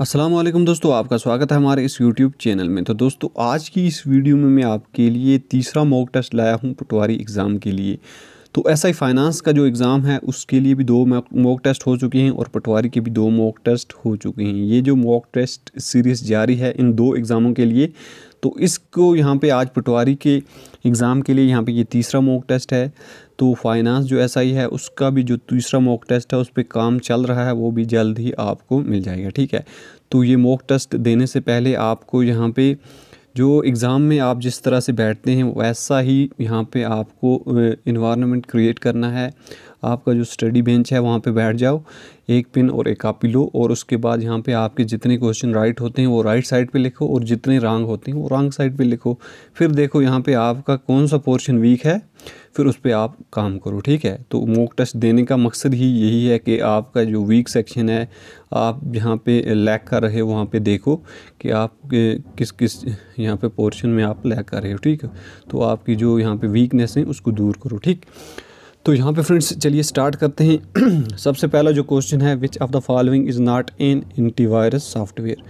असलम दोस्तों आपका स्वागत है हमारे इस YouTube चैनल में तो दोस्तों आज की इस वीडियो में मैं आपके लिए तीसरा मॉक टेस्ट लाया हूँ पटवारी एग्ज़ाम के लिए तो एस आई फाइनेंस का जो एग्ज़ाम है उसके लिए भी दो मॉक टेस्ट हो चुके हैं और पटवारी के भी दो मॉक टेस्ट हो चुके हैं ये जो मॉक टेस्ट सीरीज़ जारी है इन दो एग्ज़ामों के लिए तो इसको यहाँ पर आज पटवारी के एग्ज़ाम के लिए यहाँ पर ये तीसरा मॉक टेस्ट है तो फाइनेंस जो एस है उसका भी जो तीसरा मॉक टेस्ट है उस पर काम चल रहा है वो भी जल्द ही आपको मिल जाएगा ठीक है तो ये मॉक टेस्ट देने से पहले आपको यहाँ पे जो एग्ज़ाम में आप जिस तरह से बैठते हैं वैसा ही यहाँ पे आपको इन्वायरमेंट क्रिएट करना है आपका जो स्टडी बेंच है वहाँ पे बैठ जाओ एक पिन और एक कापी लो और उसके बाद यहाँ पे आपके जितने क्वेश्चन राइट होते हैं वो राइट साइड पे लिखो और जितने रॉन्ग होते हैं वो रॉन्ग साइड पे लिखो फिर देखो यहाँ पे आपका कौन सा पोर्शन वीक है फिर उस पर आप काम करो ठीक है तो मोक टेस्ट देने का मकसद ही यही है कि आपका जो वीक सेक्शन है आप जहाँ पे लैक कर रहे हो वहाँ पे देखो कि आप किस किस यहाँ पे पोर्शन में आप लैक कर रहे हो ठीक है तो आपकी जो यहाँ पे वीकनेस है उसको दूर करो ठीक तो यहाँ पे फ्रेंड्स चलिए स्टार्ट करते हैं सबसे पहला जो क्वेश्चन है which of the following is not an antivirus software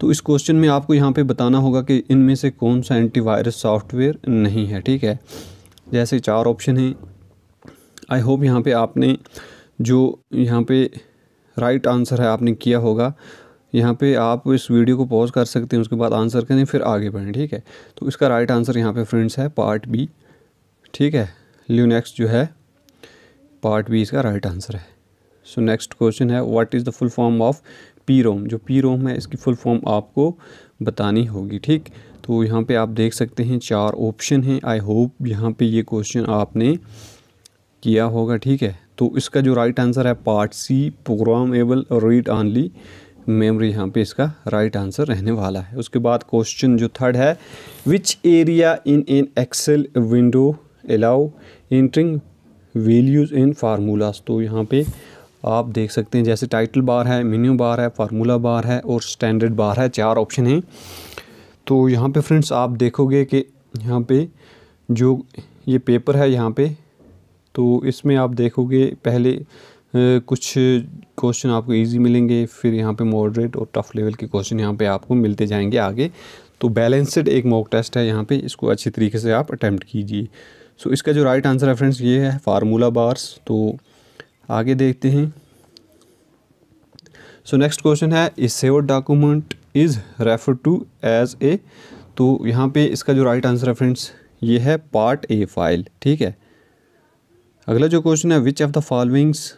तो इस क्वेश्चन में आपको यहाँ पे बताना होगा कि इनमें से कौन सा एंटीवायरस सॉफ्टवेयर नहीं है ठीक है जैसे चार ऑप्शन हैं आई होप यहाँ पे आपने जो यहाँ पे राइट right आंसर है आपने किया होगा यहाँ पे आप इस वीडियो को पॉज कर सकते हैं उसके बाद आंसर करें फिर आगे बढ़ें ठीक है तो इसका राइट आंसर यहाँ पे फ्रेंड्स है पार्ट बी ठीक है ल्यूनेक्स जो है पार्ट बी इसका राइट आंसर है सो नेक्स्ट क्वेश्चन है what is the full form of P ROM जो पी रोम है इसकी फुल फॉर्म आपको बतानी होगी ठीक तो यहाँ पे आप देख सकते हैं चार ऑप्शन हैं आई होप यहाँ पे ये क्वेश्चन आपने किया होगा ठीक है तो इसका जो राइट आंसर है part C programmable read only memory यहाँ पे इसका राइट आंसर रहने वाला है उसके बाद क्वेश्चन जो थर्ड है which area in an Excel window allow entering values in formulas तो यहाँ पे आप देख सकते हैं जैसे टाइटल बार है मेन्यू बार है फार्मूला बार है और स्टैंडर्ड बार है चार ऑप्शन हैं तो यहाँ पे फ्रेंड्स आप देखोगे कि यहाँ पे जो ये पेपर है यहाँ पे तो इसमें आप देखोगे पहले कुछ क्वेश्चन आपको इजी मिलेंगे फिर यहाँ पे मॉडरेट और टफ लेवल के क्वेश्चन यहाँ पे आपको मिलते जाएंगे आगे तो बैलेंसड एक मॉक टेस्ट है यहाँ पे इसको अच्छे तरीके से आप अटैम्प्ट कीजिए सो इसका जो राइट आंसर है फ्रेंड्स ये है फार्मूला बार्स तो आगे देखते हैं सो नेक्स्ट क्वेश्चन है is save document is refer to as A तो यहाँ पे इसका जो राइट आंसर है फ्रेंड्स ये है पार्ट ए फाइल ठीक है अगला जो क्वेश्चन है which of the followings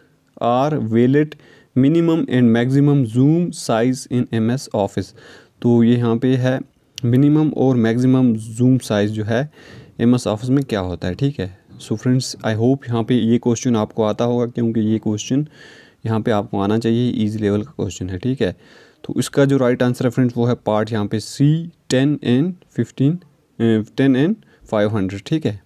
are valid minimum and maximum zoom size in MS Office तो ये यहाँ पे है मिनिमम और मैक्सिमम जूम साइज़ जो है एम एस ऑफिस में क्या होता है ठीक है सो फ्रेंड्स आई होप यहाँ पे ये क्वेश्चन आपको आता होगा क्योंकि ये क्वेश्चन यहाँ पे आपको आना चाहिए ईजी लेवल का क्वेश्चन है ठीक है तो इसका जो राइट आंसर है फ्रेंड्स वो है पार्ट यहाँ पे C ten and fifteen ten and five hundred ठीक है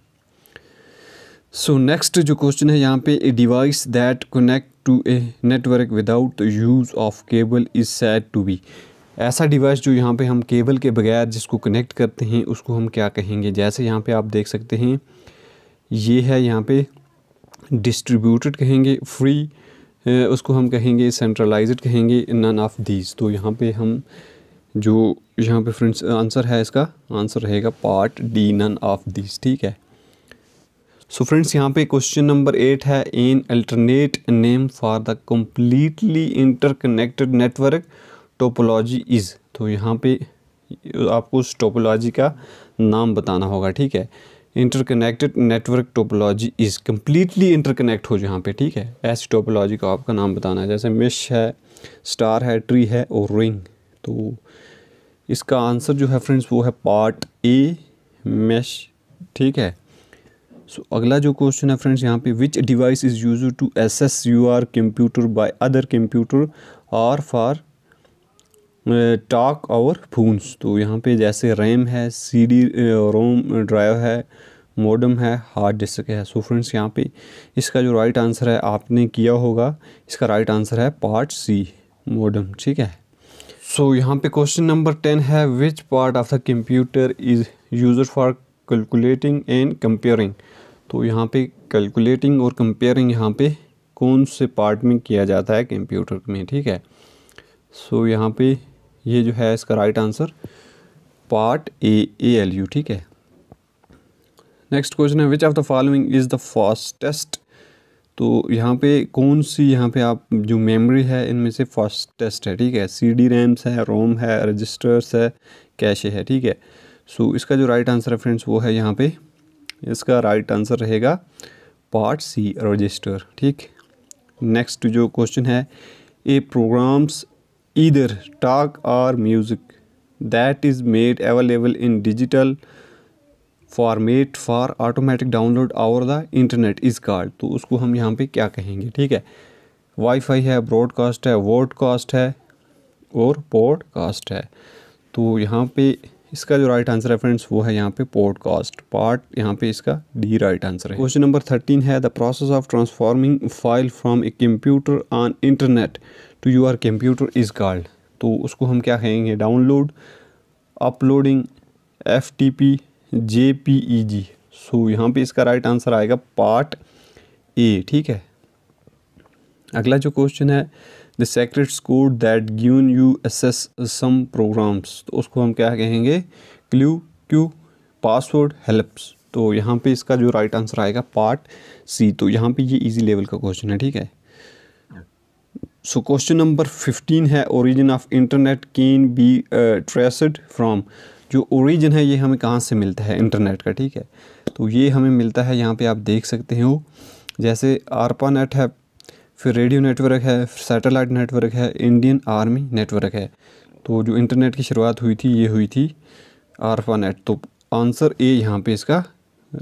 सो नेक्स्ट जो क्वेश्चन है यहाँ पे a device that connect to a network without use of cable is said to be ऐसा डिवाइस जो यहाँ पे हम केबल के बगैर जिसको कनेक्ट करते हैं उसको हम क्या कहेंगे जैसे यहाँ पे आप देख सकते हैं ये है यहाँ पे डिस्ट्रीब्यूटेड कहेंगे फ्री उसको हम कहेंगे सेंट्रलाइज्ड कहेंगे नन ऑफ दीज तो यहाँ पे हम जो यहाँ पे फ्रेंड्स आंसर है इसका आंसर रहेगा part D none of these ठीक है सो फ्रेंड्स यहाँ पे क्वेश्चन नंबर एट है an alternate name for the completely interconnected network topology is तो यहाँ पे आपको उस टोपोलॉजी का नाम बताना होगा ठीक है interconnected network topology is completely interconnect हो जहाँ पे ठीक है ऐसी टोपोलॉजी का आपका नाम बताना है जैसे मिश है स्टार है ट्री है और रिंग तो इसका आंसर जो है फ्रेंड्स वो है पार्ट ए मेश ठीक है सो so, अगला जो क्वेश्चन है फ्रेंड्स यहाँ पे which device is use to access your computer by other computer or for talk or phones तो यहाँ पे जैसे रैम है सी डी रोम ड्राइव है मोडम है हार्ड डिस्क है सो फ्रेंड्स यहाँ पे इसका जो राइट आंसर है आपने किया होगा इसका राइट आंसर है पार्ट सी मोडम ठीक है सो so, यहाँ पे क्वेश्चन नंबर टेन है which part of the computer is use for calculating and comparing तो यहाँ पे कैलकुलेटिंग और कंपेयरिंग यहाँ पे कौन से पार्ट में किया जाता है कंप्यूटर में ठीक है सो so, यहाँ पे ये जो है इसका right answer part A A L U ठीक है नेक्स्ट क्वेश्चन है which of the following is the fastest तो यहाँ पे कौन सी यहाँ पे आप जो मेमोरी है इनमें से फास्टेस्ट है ठीक है सी डी रैम्स है रोम है रजिस्टर्स है कैशे है ठीक है सो so, इसका जो राइट आंसर है फ्रेंड्स वो है यहाँ पे इसका राइट आंसर रहेगा पार्ट सी रजिस्टर ठीक नेक्स्ट जो क्वेश्चन है a programs either talk or music that is made available in digital format for automatic download or the internet is called तो उसको हम यहाँ पे क्या कहेंगे ठीक है वाईफाई है ब्रॉडकास्ट है वोडकास्ट है और पॉडकास्ट है तो यहाँ पे इसका जो राइट आंसर है फ्रेंड्स वो है यहाँ पे पॉडकास्ट पार्ट यहाँ पे इसका डी राइट आंसर है क्वेश्चन नंबर थर्टीन है the process of transforming file from a computer on internet to your computer is called तो उसको हम क्या कहेंगे download uploading F T P J P E G so यहाँ पे इसका राइट आंसर आएगा पार्ट ए ठीक है अगला जो क्वेश्चन है the secret score that given you access some programs तो उसको हम क्या कहेंगे क्ल्यू क्यू पासवर्ड हेल्प्स तो यहाँ पे इसका जो राइट आंसर आएगा पार्ट सी तो यहाँ पे ये इजी लेवल का क्वेश्चन है ठीक है सो क्वेश्चन नंबर फिफ्टीन है origin of internet can be traced from जो ओरिजिन है ये हमें कहाँ से मिलता है इंटरनेट का ठीक है तो ये हमें मिलता है यहाँ पे आप देख सकते हो जैसे आरपा नेट है फिर रेडियो नेटवर्क है फिर सैटेलाइट नेटवर्क है इंडियन आर्मी नेटवर्क है तो जो इंटरनेट की शुरुआत हुई थी ये हुई थी आरपा नेट तो आंसर ए यहाँ पे इसका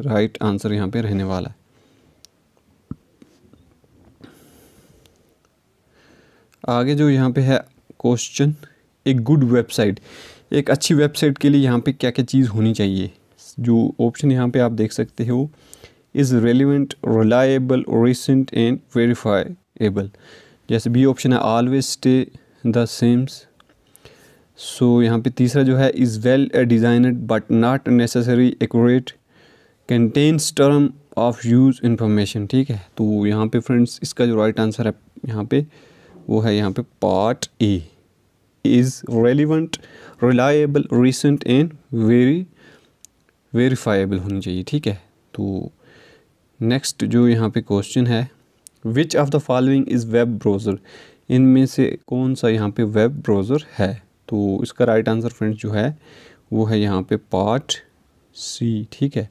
राइट आंसर यहाँ पे रहने वाला है आगे जो यहाँ पे है क्वेश्चन एक गुड वेबसाइट एक अच्छी वेबसाइट के लिए यहाँ पे क्या क्या चीज़ होनी चाहिए जो ऑप्शन यहाँ पे आप देख सकते हो is relevant reliable recent and verifiable जैसे बी ऑप्शन है always stay the sames so यहाँ पे तीसरा जो है is well designed but not necessary act contains term of use information ठीक है तो यहाँ पे फ्रेंड्स इसका जो राइट आंसर है यहाँ पे वो है यहाँ पे part A is relevant reliable recent and very verifiable होनी चाहिए ठीक है तो नेक्स्ट जो यहाँ पे क्वेश्चन है which of the following is web browser इनमें से कौन सा यहाँ पे वेब ब्राउज़र है तो इसका राइट आंसर फ्रेंड्स जो है वो है यहाँ पे पार्ट सी ठीक है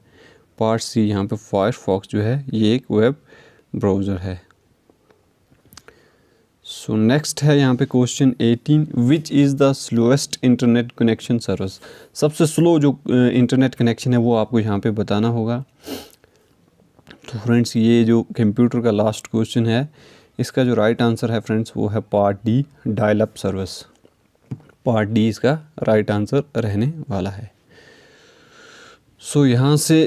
पार्ट सी यहाँ पे फायरफॉक्स जो है ये एक वेब ब्राउज़र है सो so, नेक्स्ट है यहाँ पे question 18 which is the slowest internet connection service सबसे स्लो जो इंटरनेट कनेक्शन है वो आपको यहाँ पे बताना होगा तो फ्रेंड्स ये जो कंप्यूटर का लास्ट क्वेश्चन है इसका जो राइट right आंसर है फ्रेंड्स वो है part D dialup service part D इसका राइट right आंसर रहने वाला है सो so, यहाँ से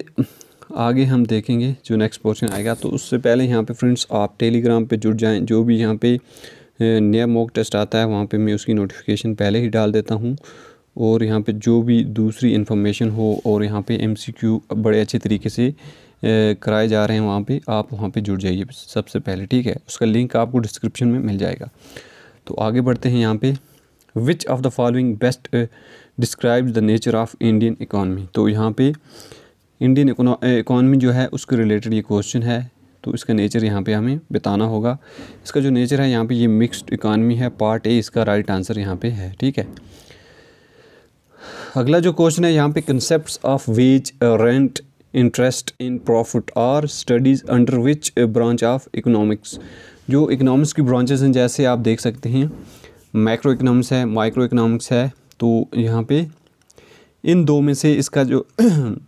आगे हम देखेंगे जो नेक्स्ट पोर्शन आएगा तो उससे पहले यहाँ पे फ्रेंड्स आप टेलीग्राम पे जुड़ जाएं जो भी यहाँ पे नया मॉक टेस्ट आता है वहाँ पे मैं उसकी नोटिफिकेशन पहले ही डाल देता हूँ और यहाँ पे जो भी दूसरी इन्फॉर्मेशन हो और यहाँ पे एमसीक्यू बड़े अच्छे तरीके से कराए जा रहे हैं वहाँ पर आप वहाँ पर जुड़ जाइए सबसे पहले ठीक है उसका लिंक आपको डिस्क्रिप्शन में मिल जाएगा तो आगे बढ़ते हैं यहाँ पर which of the following best describes the nature of Indian economy तो यहाँ पर इंडियन इकोनॉमी eh, जो है उसके रिलेटेड ये क्वेश्चन है तो इसका नेचर यहाँ पे हमें बताना होगा इसका जो नेचर है यहाँ पे ये मिक्स्ड इकानमी है पार्ट ए इसका राइट आंसर यहाँ पे है ठीक है अगला जो क्वेश्चन है यहाँ पे concept of wage rent interest in profit are studies under which branch of economics जो इकोनॉमिक्स की ब्रांचेज हैं जैसे आप देख सकते हैं माइक्रो इकोनॉमिक्स है माइक्रो इकोनॉमिक्स है तो यहाँ पर इन दो में से इसका जो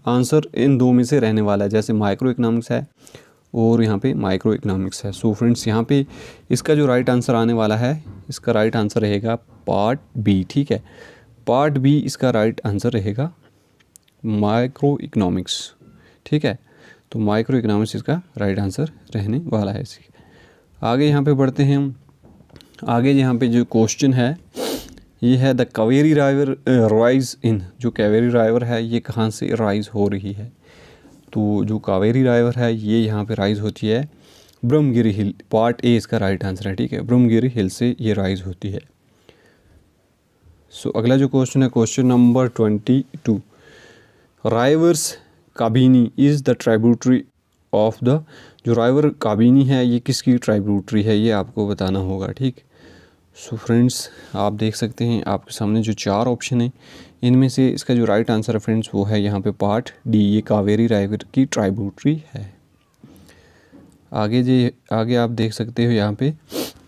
आंसर इन दो में से रहने वाला है जैसे माइक्रो इकनॉमिक्स है और यहाँ पे माइक्रो इकनॉमिक्स है सो फ्रेंड्स यहाँ पे इसका जो राइट आंसर आने वाला है इसका राइट आंसर रहेगा पार्ट बी ठीक है पार्ट बी इसका राइट आंसर रहेगा माइक्रो इकनॉमिक्स ठीक है तो माइक्रो इकनॉमिक्स इसका राइट आंसर रहने वाला है इसी आगे यहाँ पे बढ़ते हैं हम आगे यहाँ पे जो क्वेश्चन है ये है the Kaveri river rise in जो कावेरी राइवर है ये कहाँ से राइज हो रही है तो जो कावेरी राइवर है ये यहाँ पे राइज होती है ब्रह्मगिरी हिल पार्ट ए इसका राइट आंसर है ठीक है ब्रह्मगिरी हिल से ये राइज होती है सो so, अगला जो क्वेश्चन है question number twenty two rivers Kabini is the tributary of the जो राइवर काबिनी है ये किसकी ट्राइब्यूटरी है ये आपको बताना होगा ठीक सो फ्रेंड्स आप देख सकते हैं आपके सामने जो चार ऑप्शन हैं इनमें से इसका जो राइट आंसर है फ्रेंड्स वो है यहाँ पे पार्ट डी ये कावेरी राइवर की ट्राइब्यूटरी है आगे जे आगे आप देख सकते हो यहाँ पे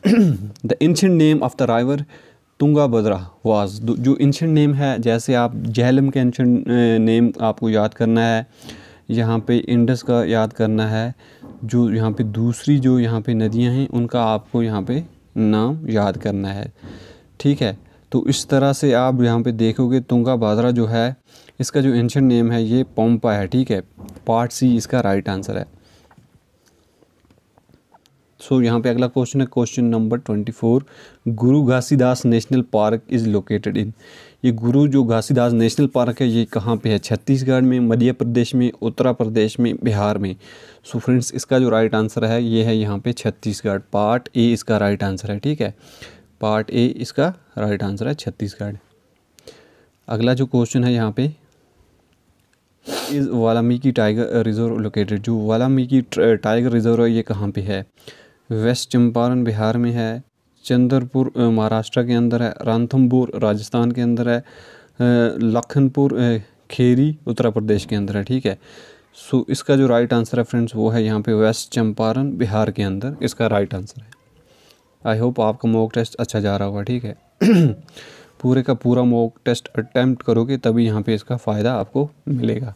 the ancient name of the river Tunga Bhadra was जो एंशेंट नेम है जैसे आप जहलम के एंशंट नेम आपको याद करना है यहाँ पे इंडस का याद करना है जो यहाँ पे दूसरी जो यहाँ पे नदियाँ हैं उनका आपको यहाँ पे नाम याद करना है ठीक है तो इस तरह से आप यहाँ पे देखोगे तुंगा बाजरा जो है इसका जो एंशंट नेम है ये पोम्पा है ठीक है पार्ट सी इसका राइट आंसर है सो so, यहाँ पे अगला क्वेश्चन है question number twenty four Guru Ghasidas national park is located in ये गुरु जो घासीदास नेशनल पार्क है ये कहाँ पे है छत्तीसगढ़ में मध्य प्रदेश में उत्तर प्रदेश में बिहार में सो so, फ्रेंड्स इसका जो राइट आंसर है ये है यहाँ पे छत्तीसगढ़ पार्ट ए इसका राइट आंसर है ठीक है पार्ट ए इसका राइट आंसर है छत्तीसगढ़ अगला जो क्वेश्चन है यहाँ पे is Valmiki tiger reserve located जो वालामिकी टाइगर रिजर्व है ये कहाँ पे है वेस्ट चंपारण बिहार में है चंद्रपुर महाराष्ट्र के अंदर है रानथम्बोर राजस्थान के अंदर है लखनपुर खेरी उत्तर प्रदेश के अंदर है ठीक है सो इसका जो राइट आंसर है फ्रेंड्स वो है यहाँ पे वेस्ट चंपारण बिहार के अंदर इसका राइट आंसर है आई होप आपका मॉक टेस्ट अच्छा जा रहा होगा ठीक है पूरे का पूरा मॉक टेस्ट अटैम्प्ट करोगे तभी यहाँ पे इसका फ़ायदा आपको मिलेगा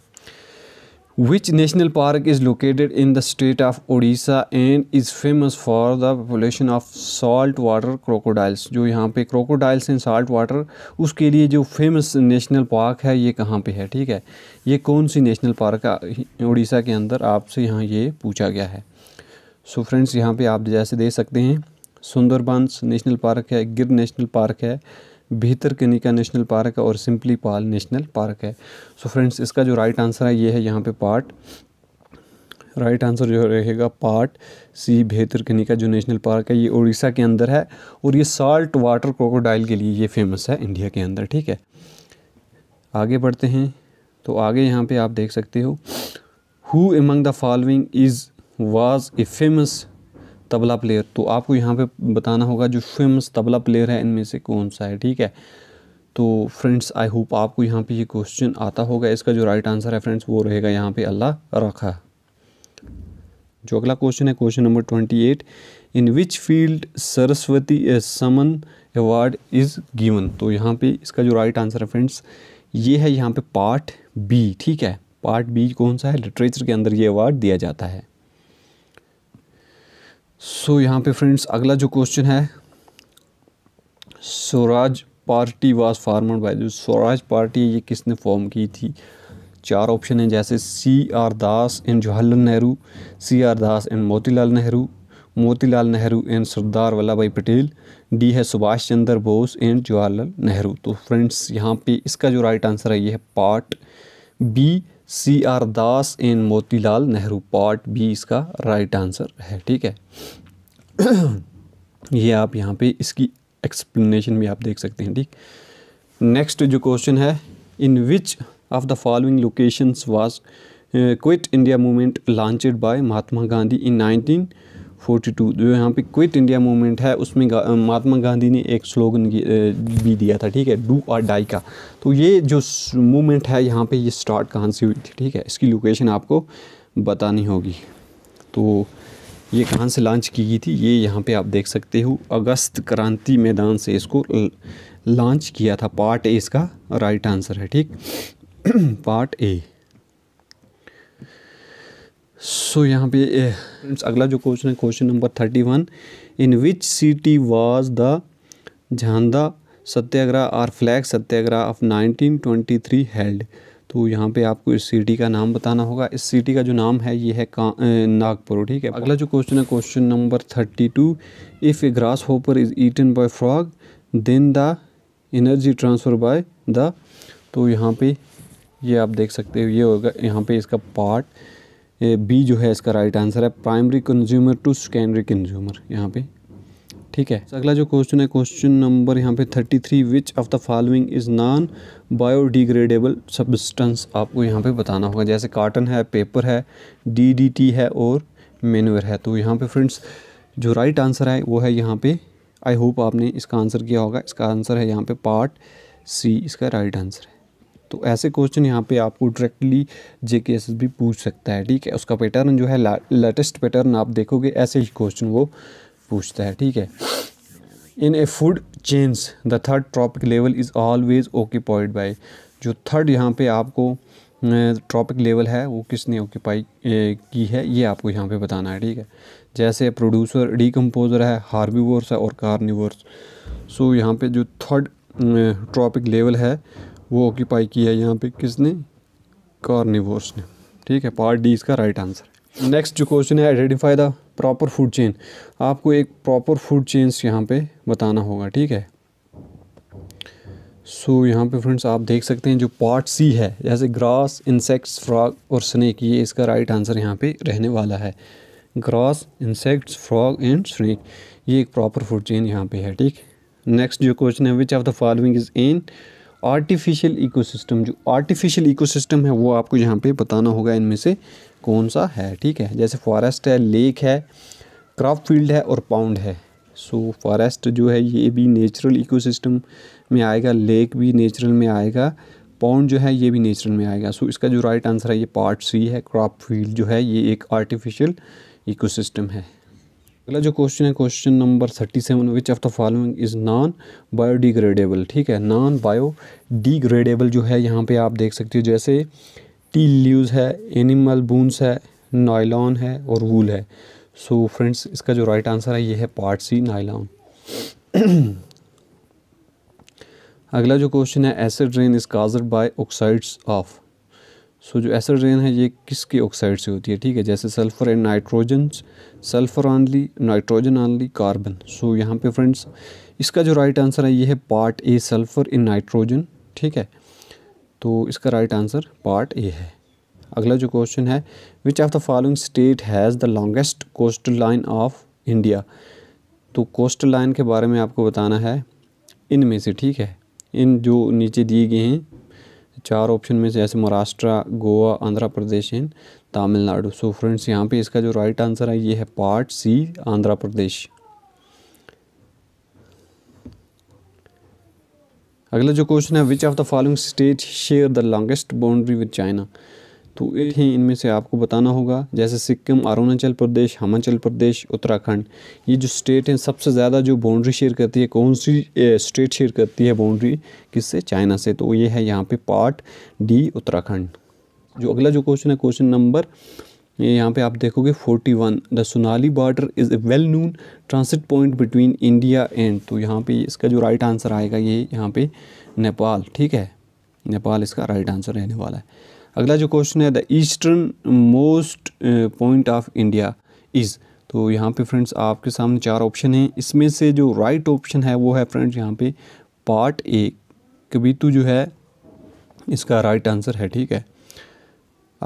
Which national park is located in the state of Odisha and is famous for the population of salt water crocodiles? जो यहाँ पे crocodiles हैं salt water उसके लिए जो famous national park है ये कहाँ पे है ठीक है ये कौन सी national park है उड़ीसा के अंदर आपसे यहाँ ये पूछा गया है सो so फ्रेंड्स यहाँ पे आप जैसे दे सकते हैं सुंदरबंस नेशनल पार्क है गिर नेशनल पार्क है भीतर कनिका नेशनल पार्क है और सिंपली पाल नेशनल पार्क है सो so फ्रेंड्स इसका जो राइट आंसर है ये है यहाँ पे पार्ट राइट आंसर जो रहेगा पार्ट सी कनी का जो नेशनल पार्क है ये उड़ीसा के अंदर है और ये साल्ट वाटर क्रोकोडाइल के लिए ये फेमस है इंडिया के अंदर ठीक है आगे बढ़ते हैं तो आगे यहाँ पे आप देख सकते हो who among the following is was a famous tabla player तो आपको यहाँ पे बताना होगा जो फेमस तबला प्लेयर है इनमें से कौन सा है ठीक है तो फ्रेंड्स आई होप आपको यहाँ पे ये क्वेश्चन आता होगा इसका जो राइट आंसर है फ्रेंड्स वो रहेगा यहाँ पे अल्लाह रखा जो अगला क्वेश्चन है question number twenty eight in which field Saraswati Samman award is given तो यहाँ पे इसका जो राइट आंसर है फ्रेंड्स ये है यहाँ पे पार्ट बी ठीक है पार्ट बी कौन सा है लिटरेचर के अंदर ये अवार्ड दिया जाता है सो so, यहाँ पे फ्रेंड्स अगला जो क्वेश्चन है Swaraj party was formed by जो स्वराज पार्टी ये किसने फॉर्म की थी चार ऑप्शन हैं जैसे C R Das and Jawaharlal Nehru C R Das and Motilal Nehru Motilal Nehru and Sardar Vallabh Bhai Patel D है सुभाष चंद्र बोस एंड जवाहरलाल नेहरू तो फ्रेंड्स यहाँ पे इसका जो राइट आंसर है ये है part B C R Das in Motilal Nehru part B इसका राइट आंसर है ठीक है ये आप यहाँ पे इसकी एक्सप्लेनेशन भी आप देख सकते हैं ठीक नेक्स्ट जो क्वेश्चन है in which of the following locations was quit India movement launch by Mahatma Gandhi in nineteen 42 जो यहाँ पे क्विट इंडिया मूवमेंट है उसमें महात्मा गांधी ने एक स्लोगन भी दिया था ठीक है डू और डाई का तो ये जो मूवमेंट है यहाँ पे ये स्टार्ट कहाँ से हुई थी ठीक है इसकी लोकेशन आपको बतानी होगी तो ये कहाँ से लॉन्च की गई थी ये यहाँ पे आप देख सकते हो अगस्त क्रांति मैदान से इसको लॉन्च किया था पार्ट ए इसका राइट आंसर है ठीक पार्ट ए सो so, यहाँ पे फ्रेंड्स अगला जो क्वेश्चन है question number thirty one in which city was the Jhanda Satyagraha or flag Satyagraha of 1923 held तो यहाँ पे आपको इस सिटी का नाम बताना होगा इस सिटी का जो नाम है ये है का नागपुर ठीक है अगला जो क्वेश्चन है question number thirty two if a grasshopper is eaten by frog then the energy transfer by the तो यहाँ पे ये आप देख सकते हो ये होगा यहाँ पे इसका पार्ट बी जो है इसका राइट आंसर है primary consumer to secondary consumer यहाँ पे ठीक है तो अगला जो क्वेश्चन है क्वेश्चन नंबर यहाँ पे thirty three which of the following is non biodegradable substance आपको यहाँ पे बताना होगा जैसे काटन है पेपर है डीडीटी है और मेनुअर है तो यहाँ पे फ्रेंड्स जो राइट आंसर है वो है यहाँ पे आई होप आपने इसका आंसर किया होगा इसका आंसर है यहाँ पे पार्ट सी इसका राइट आंसर है तो ऐसे क्वेश्चन यहाँ पे आपको डायरेक्टली जे के एस एस बी पूछ सकता है ठीक है उसका पैटर्न जो है लेटेस्ट पैटर्न आप देखोगे ऐसे ही क्वेश्चन वो पूछता है ठीक है in a food chain the third trophic level is always occupied by जो थर्ड यहाँ पे आपको ट्रॉपिक लेवल है वो किसने ऑक्यूपाई की है ये आपको यहाँ पे बताना है ठीक है जैसे प्रोड्यूसर डीकम्पोजर है हार्बीवर्स है और कार्निवर्स सो यहाँ पे जो थर्ड ट्रॉपिक लेवल है वो ऑक्यूपाई किया है यहाँ पे किसने कार्निवोर्स ने ठीक है पार्ट डी इसका राइट आंसर नेक्स्ट जो क्वेश्चन है identify the proper food chain आपको एक प्रॉपर फूड चेन्स यहाँ पे बताना होगा ठीक है सो so, यहाँ पे फ्रेंड्स आप देख सकते हैं जो पार्ट सी है जैसे ग्रास इंसेक्ट्स फ्रॉग और स्नैक ये इसका राइट आंसर यहाँ पे रहने वाला है grass insects frog and snake ये एक प्रॉपर फूड चेन यहाँ पे है ठीक नेक्स्ट जो क्वेश्चन है which of the following is in artificial ecosystem जो आर्टिफिशियल इकोसिस्टम है वो आपको यहाँ पे बताना होगा इनमें से कौन सा है ठीक है जैसे फॉरेस्ट है लेक है क्रॉप फील्ड है और पाउंड है सो so, फॉरेस्ट जो है ये भी नेचुरल इकोसिस्टम में आएगा लेक भी नेचुरल में आएगा पाउंड जो है ये भी नेचुरल में आएगा सो so, इसका जो राइट आंसर है ये पार्ट सी है क्रॉप फील्ड जो है ये एक आर्टिफिशियल इकोसिस्टम है अगला जो क्वेश्चन है question number thirty seven which of the following is non biodegradable ठीक है नॉन बायो डिग्रेडेबल जो है यहाँ पे आप देख सकते हो जैसे टी ल्यूज़ है एनिमल बूंस है नायलॉन है और वूल है सो so, फ्रेंड्स इसका जो राइट right आंसर है ये है पार्ट सी नायलॉन अगला जो क्वेश्चन है acid rain is cause by oxides of so जो जो रेन है ये किसके ऑक्साइड से होती है ठीक है जैसे sulphur and nitrogen sulphur only nitrogen only carbon so यहाँ पे फ्रेंड्स इसका जो राइट आंसर है ये है part A sulphur in nitrogen ठीक है तो इसका राइट आंसर पार्ट ए है अगला जो क्वेश्चन है which of the following state has the longest coastal line of India तो कोस्टल लाइन के बारे में आपको बताना है इनमें से ठीक है इन जो नीचे दिए गए हैं चार ऑप्शन में से जैसे Maharashtra Goa Andhra Pradesh and Tamil Nadu so friends यहाँ पे इसका जो राइट आंसर है ये है पार्ट सी आंध्र प्रदेश अगला जो क्वेश्चन है which of the following state share the longest boundary with China तो एट ही इनमें से आपको बताना होगा जैसे सिक्किम अरुणाचल प्रदेश हिमाचल प्रदेश उत्तराखंड ये जो स्टेट हैं सबसे ज़्यादा जो बाउंड्री शेयर करती है कौन सी स्टेट शेयर करती है बाउंड्री किससे चाइना से तो ये है यहाँ पे पार्ट डी उत्तराखंड जो अगला जो क्वेश्चन है क्वेश्चन नंबर ये यहाँ पे आप देखोगे 41 the Sonauli border is a well known transit point between India and तो यहाँ पे इसका जो राइट आंसर आएगा ये यहाँ पे नेपाल ठीक है नेपाल इसका राइट आंसर रहने वाला है अगला जो क्वेश्चन है the easternmost point of India is तो यहाँ पे फ्रेंड्स आपके सामने चार ऑप्शन हैं इसमें से जो राइट right ऑप्शन है वो है फ्रेंड्स यहाँ पे पार्ट ए कबीतू जो है इसका राइट right आंसर है ठीक है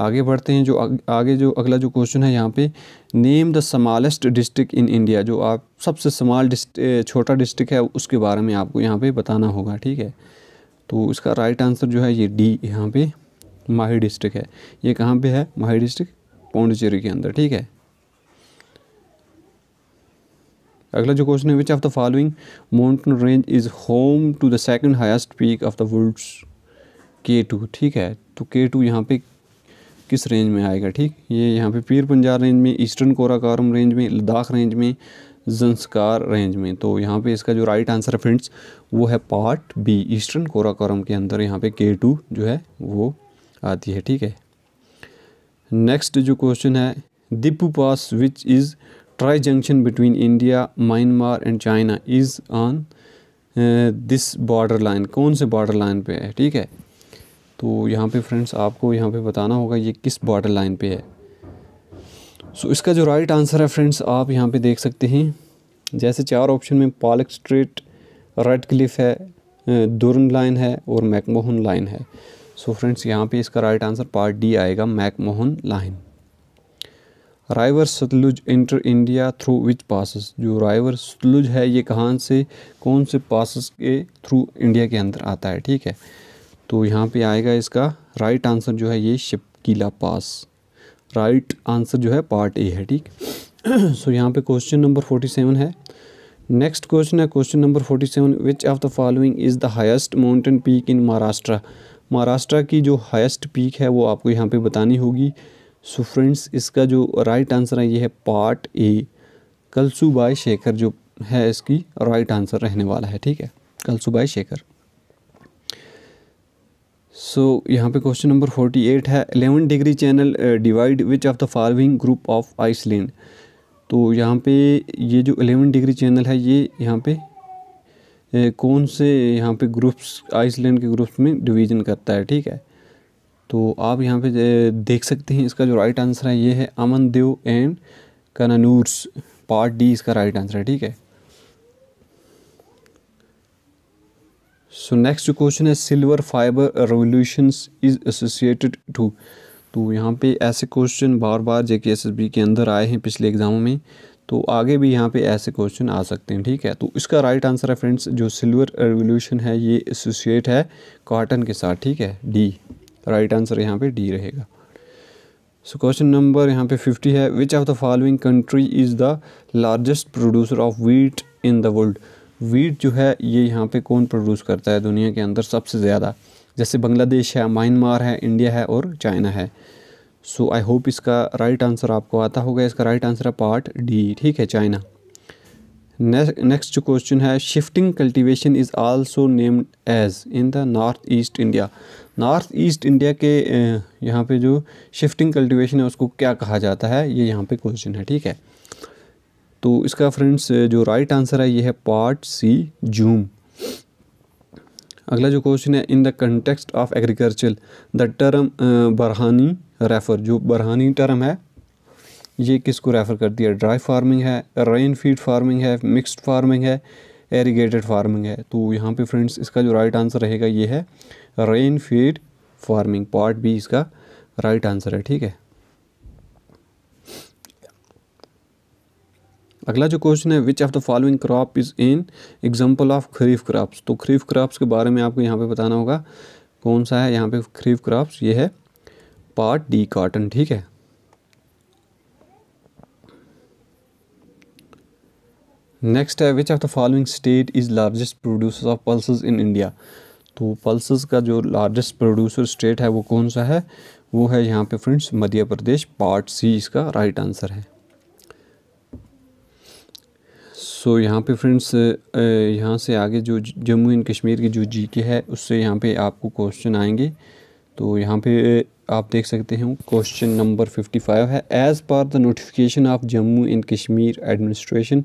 आगे बढ़ते हैं जो आगे जो अगला जो क्वेश्चन है यहाँ पे name the smallest district in India जो आप सबसे समाल uh, छोटा डिस्ट्रिक्ट है उसके बारे में आपको यहाँ पे बताना होगा ठीक है तो इसका राइट right आंसर जो है ये डी यहाँ पे माही डिस्ट्रिक्ट है ये कहाँ पे है माही डिस्ट्रिक्ट पौंडचेरी के अंदर ठीक है अगला जो क्वेश्चन है which of the following mountain range is home to the second highest peak of the worlds K two ठीक है तो के टू यहाँ पे किस रेंज में आएगा ठीक ये यहाँ पे पीर पंजाब रेंज में ईस्टर्न कोराकारम रेंज में लद्दाख रेंज में जंस्कार रेंज में तो यहाँ पे इसका जो राइट आंसर है फ्रेंड्स वो है पार्ट बी ईस्टर्न कोराकोरम के अंदर यहाँ पे के टू जो है वो आती है ठीक है नेक्स्ट जो क्वेश्चन है Diphu pass which is tri junction between India Myanmar and China is on this border line कौन से बॉर्डर लाइन पे है ठीक है तो यहाँ पे फ्रेंड्स आपको यहाँ पे बताना होगा ये किस बॉर्डर लाइन पे है सो so, इसका जो राइट आंसर है फ्रेंड्स आप यहाँ पे देख सकते हैं जैसे चार ऑप्शन में पालक स्ट्रीट रेड क्लिफ है uh, दुर्न लाइन है और मैकमोहन लाइन है सो फ्रेंड्स यहाँ पे इसका राइट आंसर पार्ट डी आएगा McMahon line river Sutlej enter India through which passes जो राइवर सतलुज है ये कहाँ से कौन से पासिस के थ्रू इंडिया के अंदर आता है ठीक है तो यहाँ पे आएगा इसका राइट आंसर जो है ये शिपकीला पास राइट आंसर जो है पार्ट ए है ठीक सो यहाँ पे क्वेश्चन नंबर फोर्टी सेवन है नेक्स्ट क्वेश्चन है question number forty seven which of the following is the highest mountain peak in Maharashtra Maharashtra की जो हाईएस्ट पीक है वो आपको यहाँ पे बतानी होगी सो फ्रेंड्स इसका जो राइट आंसर है ये है पार्ट ए कलसुबाई शेखर जो है इसकी राइट आंसर रहने वाला है ठीक है कलसुबाई शेखर सो so, यहाँ पे क्वेश्चन नंबर फोर्टी एट है eleven degree channel divide which of the following group of island तो यहाँ पे ये जो एलेवन डिग्री चैनल है ये यहाँ पे कौन से यहाँ पे ग्रुप्स आइसलैंड के ग्रुप्स में डिवीजन करता है ठीक है तो आप यहाँ पे देख सकते हैं इसका जो राइट आंसर है ये है Amindivi and Cannanores part D इसका राइट आंसर है ठीक है सो नेक्स्ट जो क्वेश्चन है silver fibre revolutions is associated to तो यहाँ पे ऐसे क्वेश्चन बार बार जे के एस एस बी के अंदर आए हैं पिछले एग्ज़ामों में तो आगे भी यहाँ पे ऐसे क्वेश्चन आ सकते हैं ठीक है तो इसका राइट आंसर है फ्रेंड्स जो सिल्वर रेवोल्यूशन है ये एसोसिएट है कॉटन के साथ ठीक है डी राइट आंसर यहाँ पे डी रहेगा सो क्वेश्चन नंबर यहाँ पे फिफ्टी है which of the following country is the largest producer of wheat in the world wheat जो है ये यहाँ पे कौन प्रोड्यूस करता है दुनिया के अंदर सबसे ज़्यादा जैसे बांग्लादेश है म्यांमार है इंडिया है और चाइना है सो आई होप इसका राइट right आंसर आपको आता होगा इसका राइट right आंसर है पार्ट डी ठीक है चाइना नेक्स्ट जो क्वेश्चन है shifting cultivation is also named as in the north east India north east India के यहाँ पे जो शिफ्टिंग कल्टीवेशन है उसको क्या कहा जाता है ये यहाँ पे क्वेश्चन है ठीक है तो इसका फ्रेंड्स जो राइट आंसर है ये है पार्ट सी जूम अगला जो क्वेश्चन है in the context of agriculture the term बरहानी रेफ़र जो बरहानी टर्म है ये किसको रेफ़र करती है ड्राई फार्मिंग है रेन फीड फार्मिंग है मिक्सड फार्मिंग है एरीगेटेड फार्मिंग है तो यहाँ पे फ्रेंड्स इसका जो राइट आंसर रहेगा ये है rain fed farming part B इसका राइट आंसर है ठीक है अगला जो क्वेश्चन है which of the following crop is in example of kharif crops तो खरीफ क्रॉप्स के बारे में आपको यहाँ पे बताना होगा कौन सा है यहाँ पे खरीफ क्रॉप्स ये है पार्ट डी कार्टन ठीक है नेक्स्ट है which of the following state is largest producer of pulses in India तो पल्सेस का जो लार्जेस्ट प्रोड्यूसर स्टेट है वो कौन सा है वो है यहाँ पे फ्रेंड्स मध्य प्रदेश पार्ट सी इसका राइट आंसर है सो so, यहाँ पे फ्रेंड्स यहाँ से आगे जो जम्मू एंड कश्मीर की जो जीके है उससे यहाँ पे आपको क्वेश्चन आएंगे तो यहाँ पे आप देख सकते हैं क्वेश्चन नंबर 55 है as per the notification of Jammu and Kashmir administration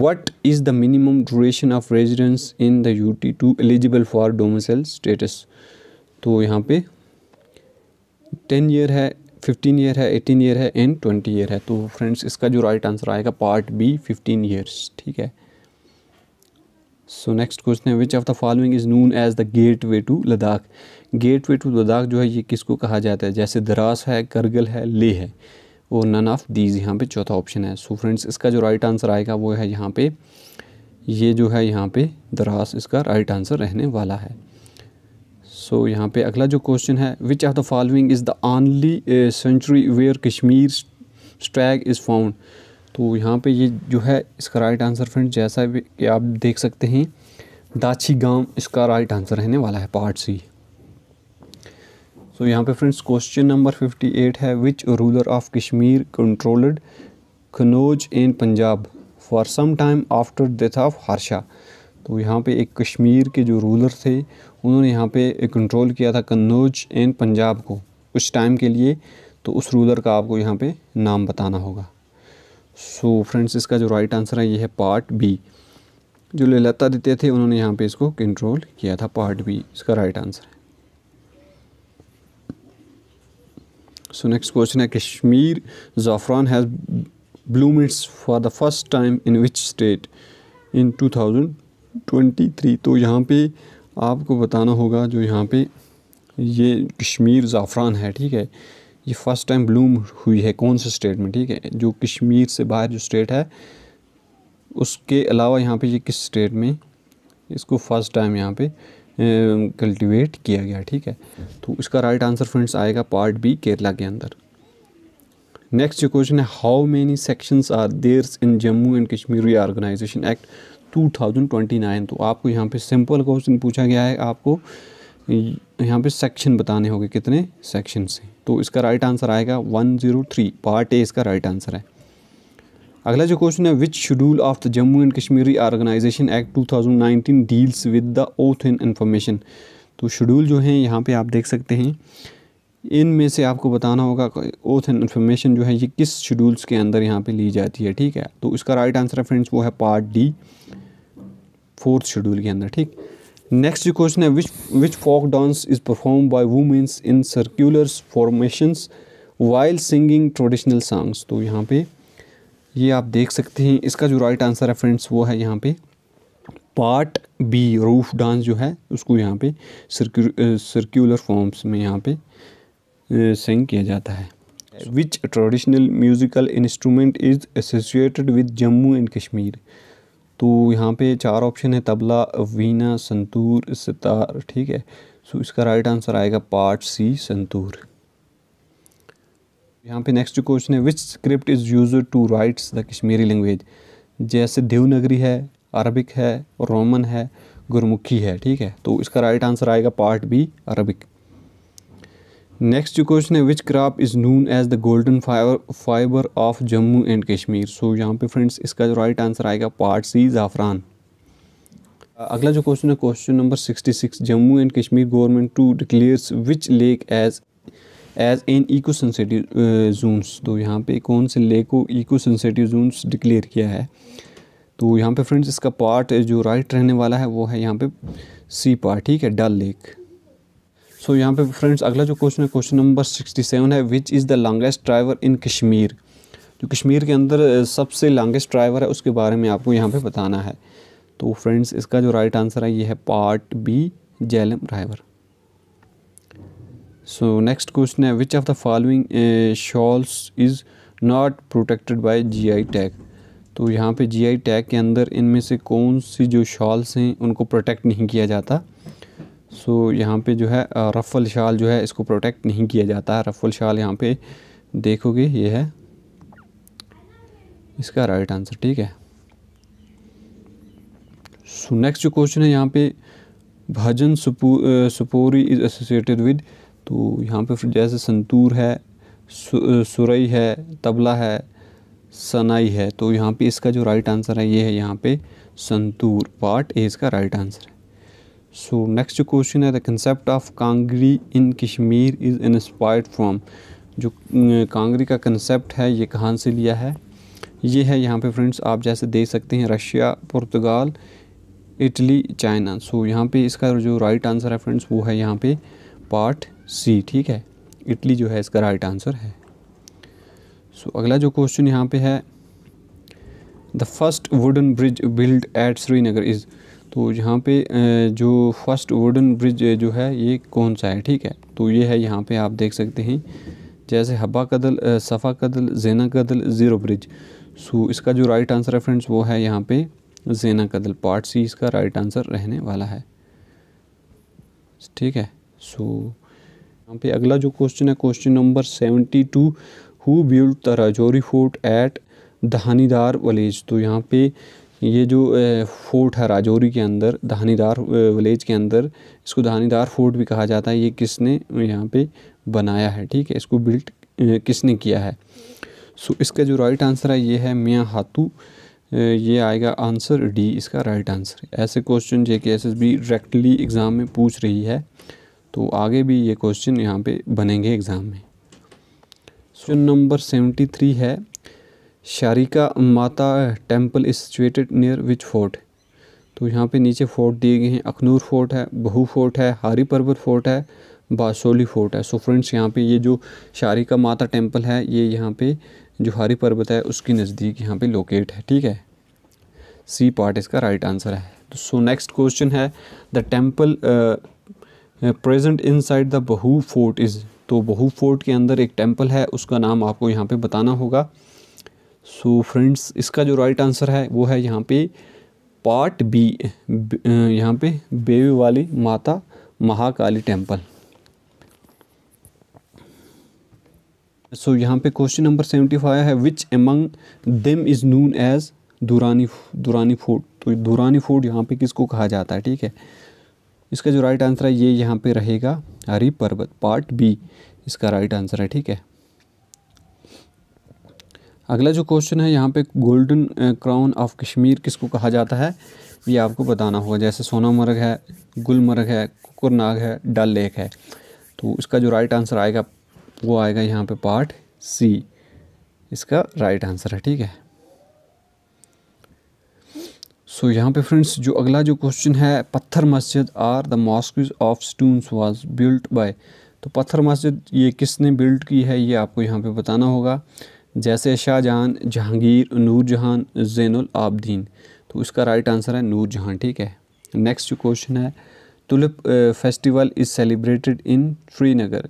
what is the minimum duration of residence in the UT to eligible for domicile status तो यहाँ पे 10 ईयर है 15 ईयर है 18 ईयर है एंड 20 ईयर है तो फ्रेंड्स इसका जो राइट आंसर आएगा पार्ट बी 15 ईयर्स ठीक है सो नेक्स्ट क्वेश्चन है which of the following is known as the gateway to Ladakh gateway to Ladakh जो है ये किसको कहा जाता है जैसे दरास है करगिल है ले है और नन ऑफ दीज यहाँ पे चौथा ऑप्शन है सो so फ्रेंड्स इसका जो राइट आंसर आएगा वो है यहाँ पे ये जो है यहाँ पे दरास इसका राइट आंसर रहने वाला है सो so, यहाँ पे अगला जो क्वेश्चन है which of the following is the only century where Kashmir stag is found तो यहाँ पे ये जो है इसका राइट आंसर फ्रेंड जैसा भी कि आप देख सकते हैं दाछी गांव इसका राइट आंसर रहने वाला है पार्ट सी सो so, यहाँ पे फ्रेंड्स क्वेश्चन नंबर 58 है which ruler of Kashmir controlled Kannauj in Punjab for some time after death of Harsha तो यहाँ पे एक कश्मीर के जो रूलर थे उन्होंने यहाँ पे कंट्रोल किया था कन्नौज इन पंजाब को कुछ टाइम के लिए तो उस रूलर का आपको यहाँ पे नाम बताना होगा सो so, फ्रेंड्स इसका जो राइट आंसर है ये है पार्ट बी जो लता देते थे उन्होंने यहाँ पे इसको कंट्रोल किया था पार्ट बी इसका राइट आंसर है सो नेक्स्ट क्वेश्चन है Kashmir zafran has bloom it's for the first time in which state in 2023 तो यहाँ पे आपको बताना होगा जो यहाँ पे ये कश्मीर ज़ाफ़रान है ठीक है ये फर्स्ट टाइम ब्लूम हुई है कौन से स्टेट में ठीक है जो कश्मीर से बाहर जो स्टेट है उसके अलावा यहाँ पे ये किस स्टेट में इसको फर्स्ट टाइम यहाँ पे कल्टीवेट किया गया ठीक है तो इसका राइट आंसर फ्रेंड्स आएगा पार्ट बी केरला के अंदर नेक्स्ट जो क्वेश्चन है how many sections are there's in Jammu and Kashmir reorganisation act 2029 तो आपको यहाँ पे सिंपल क्वेश्चन पूछा गया है आपको यहाँ पे सेक्शन बताने होंगे कितने सेक्शन से तो इसका राइट आंसर आएगा one zero three part A इसका राइट आंसर है अगला जो क्वेश्चन है which schedule of the Jammu and Kashmiri organisation act 2019 deals with the oath and information तो शेड्यूल जो है यहाँ पे आप देख सकते हैं इन में से आपको बताना होगा ओथ एंड इन्फॉर्मेशन जो है ये किस शेड्यूल्स के अंदर यहाँ पे ली जाती है ठीक है तो इसका राइट आंसर है फ्रेंड्स वो है पार्ट डी फोर्थ शेड्यूल के अंदर ठीक नेक्स्ट जो क्वेश्चन है which which folk dance is perform by womens in circular formations while singing traditional songs तो यहाँ पे ये आप देख सकते हैं इसका जो राइट आंसर है फ्रेंड्स वो है यहाँ पे पार्ट बी रूफ डांस जो है उसको यहाँ पे सर्क्यूलर फॉर्म्स में यहाँ पे सिंग किया जाता है which traditional musical instrument is associated with Jammu and Kashmir तो यहाँ पे चार ऑप्शन है तबला वीना संतूर सितार ठीक है सो इसका राइट आंसर आएगा पार्ट सी संतूर यहाँ पे नेक्स्ट क्वेश्चन है which script is use to writes the Kashmiri language जैसे देवनगरी है अरबिक है रोमन है गुरमुखी है ठीक है तो इसका राइट आंसर आएगा पार्ट बी अरबिक नेक्स्ट जो क्वेश्चन है which crop is known as the golden fibre fibre of Jammu and Kashmir so यहाँ पे फ्रेंड्स इसका जो राइट आंसर आएगा पार्ट सी ज़ाफ़रान अगला जो क्वेश्चन है question number sixty six Jammu and Kashmir government to declares which lake as as an eco sensitive zones तो यहाँ पे कौन से लेक को इको सेंसिटिव जोन डिक्लेयर किया है तो यहाँ पे फ्रेंड्स इसका पार्ट जो राइट रहने वाला है वो है यहाँ पे सी पार्ट ठीक है डल लेक सो so, यहाँ पे फ्रेंड्स अगला जो क्वेश्चन है क्वेश्चन नंबर सिक्सटी सेवन है which is the longest river in Kashmir जो कश्मीर के अंदर सबसे लॉन्गेस्ट ड्राइवर है उसके बारे में आपको यहाँ पे बताना है तो फ्रेंड्स इसका जो राइट आंसर है ये है part B Jhelum river so next question है which of the following shawls is not protected by G I tag तो यहाँ पे आई टैग के अंदर इनमें से कौन सी जो शॉल्स हैं उनको प्रोटेक्ट नहीं किया जाता सो यहाँ पे जो है रफ़ल शाल जो है इसको प्रोटेक्ट नहीं किया जाता है रफ़ल शाल यहाँ पे देखोगे ये है इसका राइट आंसर ठीक है सो नेक्स्ट जो क्वेश्चन है यहाँ पे Bhajan Sopori is associated with तो यहाँ पे फिर जैसे संतूर है सु, सुरई है तबला है सनाई है तो यहाँ पे इसका जो राइट आंसर है ये है यहाँ पे संतूर पार्ट ए इसका राइट आंसर है नेक्स्ट जो क्वेश्चन है the concept of kangri in Kashmir is inspired from जो कांगरी का कंसेप्ट है ये कहाँ से लिया है ये है यहाँ पे फ्रेंड्स आप जैसे देख सकते हैं Russia Portugal Italy China so यहाँ पे इसका जो राइट आंसर है फ्रेंड्स वो है यहाँ पे पार्ट सी ठीक है इटली जो है इसका राइट आंसर है सो so, अगला जो क्वेश्चन यहाँ पे है the first wooden bridge build at Srinagar is तो यहाँ पे जो फर्स्ट वुडन ब्रिज जो है ये कौन सा है ठीक है तो ये है यहाँ पे आप देख सकते हैं जैसे हब्बा कदल सफ़ा कदल जेना कदल ज़ीरो ब्रिज सो इसका जो राइट आंसर है फ्रेंड्स वो है यहाँ पे जेना कदल पार्ट सी इसका राइट आंसर रहने वाला है ठीक है सो यहाँ पे अगला जो क्वेश्चन है question number seventy two who build the Rajouri fort at Dhanidar village तो यहाँ पे ये जो फोर्ट है राजौरी के अंदर धानीदार विलेज के अंदर इसको धानीदार फोर्ट भी कहा जाता है ये किसने यहाँ पे बनाया है ठीक है इसको बिल्ट किसने किया है सो इसका जो राइट आंसर है ये है मियाँ हाथू ये आएगा आंसर डी इसका राइट आंसर ऐसे question J K S S B directly exam में पूछ रही है तो आगे भी ये क्वेश्चन यहाँ पे बनेंगे एग्ज़ाम में क्वेश्चन नंबर सेवेंटी थ्री है Sharika Mata temple is situated near which fort तो यहाँ पे नीचे फोर्ट दिए गए हैं अखनूर फोर्ट है बहू फोर्ट है हारी पर्वत फोर्ट है बासोली फोर्ट है सो फ्रेंड्स यहाँ पे ये जो शारिका माता टेम्पल है ये यहाँ पे जो हारी पर्वत है उसकी नज़दीक यहाँ पे लोकेट है ठीक है सी पार्ट इसका राइट आंसर है तो सो नेक्स्ट क्वेश्चन है the temple present inside the Bahu fort is तो बहू फोर्ट के अंदर एक टेम्पल है उसका नाम आपको यहाँ पर बताना होगा सो so, फ्रेंड्स इसका जो राइट आंसर है वो है यहाँ पे पार्ट बी यहाँ पे बेबी वाली माता महाकाली टेम्पल सो so, यहाँ पे क्वेश्चन नंबर सेवेंटी फाइव है which among them is known as Durrani Durrani fort तो दुरानी फोर्ट यहाँ पे किसको कहा जाता है ठीक है इसका जो राइट आंसर है ये यहाँ पे रहेगा हरी पर्वत पार्ट बी इसका राइट आंसर है ठीक है अगला जो क्वेश्चन है यहाँ पे गोल्डन क्राउन ऑफ कश्मीर किसको कहा जाता है ये आपको बताना होगा जैसे सोनामर्ग है गुलमर्ग है कुकरनाग है डल लेक है तो इसका जो राइट आंसर आएगा वो आएगा यहाँ पे पार्ट सी इसका राइट आंसर है ठीक है सो so, यहाँ पे फ्रेंड्स जो अगला जो क्वेश्चन है Pathar Masjid or the mosque of stones was built by तो पत्थर मस्जिद ये किसने बिल्ड की है ये आपको यहाँ पे बताना होगा जैसे शाहजहान जहांगीर नूर जहान जैन आबदीन तो इसका राइट आंसर है नूर जहाँ ठीक है नेक्स्ट क्वेश्चन है tulip festival is celebrated in Srinagar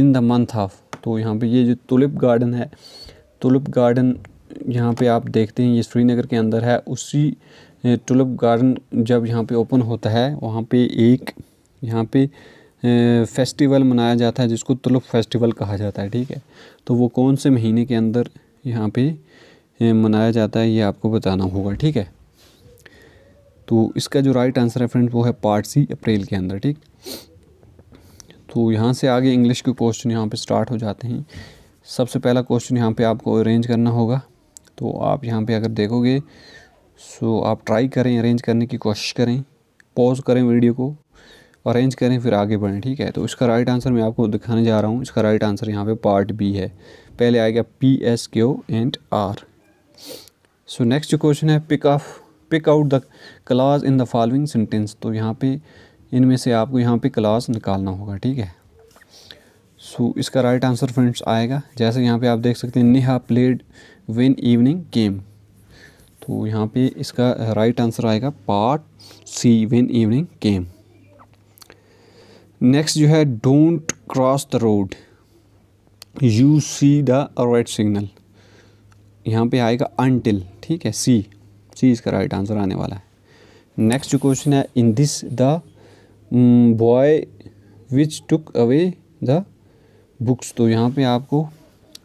in the month of तो यहाँ पे ये जो तुलिप गार्डन है तुलिप गार्डन यहाँ पे आप देखते हैं ये श्रीनगर के अंदर है उसी टुलप uh, गार्डन जब यहाँ पे ओपन होता है वहाँ पे एक यहाँ पे फेस्टिवल मनाया जाता है जिसको तुलुप फेस्टिवल कहा जाता है ठीक है तो वो कौन से महीने के अंदर यहाँ पे मनाया जाता है ये आपको बताना होगा ठीक है तो इसका जो राइट आंसर है फ्रेंड वो है पार्ट सी अप्रैल के अंदर ठीक तो यहाँ से आगे इंग्लिश के क्वेश्चन यहाँ पे स्टार्ट हो जाते हैं सबसे पहला क्वेश्चन यहाँ पे आपको अरेंज करना होगा तो आप यहाँ पे अगर देखोगे सो आप ट्राई करें अरेंज करने की कोशिश करें पॉज करें वीडियो को अरेंज करें फिर आगे बढ़ें ठीक है तो इसका राइट आंसर मैं आपको दिखाने जा रहा हूँ इसका राइट आंसर यहाँ पे पार्ट बी है पहले आएगा P S Q and R so next जो क्वेश्चन है pick of pick out the clause in the following sentence तो यहाँ पे इनमें से आपको यहाँ पे क्लास निकालना होगा ठीक है सो so, इसका राइट आंसर फ्रेंड्स आएगा जैसे यहाँ पे आप देख सकते हैं Neha played when evening came तो यहाँ पे इसका राइट आंसर आएगा part C when evening came next जो है don't cross the road you see the red signal यहाँ पे आएगा अनटिल ठीक है सी सी इसका राइट आंसर आने वाला है नेक्स्ट जो क्वेश्चन है in this the boy which took away the books तो यहाँ पे आपको